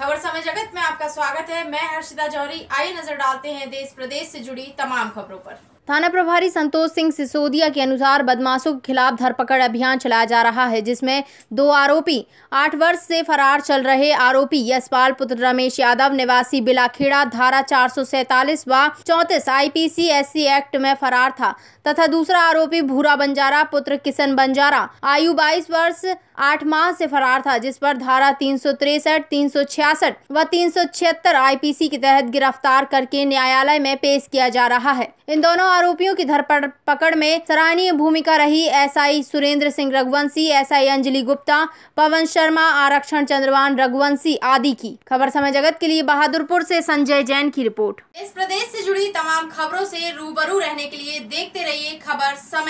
खबर समय जगत में आपका स्वागत है मैं हर्षिता जौहरी आइए नजर डालते हैं देश प्रदेश से जुड़ी तमाम खबरों पर थाना प्रभारी संतोष सिंह सिसोदिया के अनुसार बदमाशों के खिलाफ धरपकड़ अभियान चलाया जा रहा है जिसमें दो आरोपी आठ वर्ष से फरार चल रहे आरोपी यशपाल पुत्र रमेश यादव निवासी बिलाखेड़ा धारा चार सौ सैतालीस व सी आईपीसी सी एक्ट में फरार था तथा दूसरा आरोपी भूरा बंजारा पुत्र किशन बंजारा आयु बाईस वर्ष आठ माह से फरार था जिस पर धारा तीन सौ तिरसठ तीन सौ छियासठ व तीन सौ छिहत्तर सी के तहत गिरफ्तार करके न्यायालय में पेश किया जा रहा है इन दोनों आरोपियों की धरपड़ पकड़ में सराहनीय भूमिका रही एसआई सुरेंद्र सिंह रघुवंशी एसआई अंजलि गुप्ता पवन शर्मा आरक्षण चंद्रवान रघुवंशी आदि की खबर समय जगत के लिए बहादुरपुर से संजय जैन की रिपोर्ट इस प्रदेश से जुड़ी तमाम खबरों से रूबरू रहने के लिए देखते रहिए खबर समय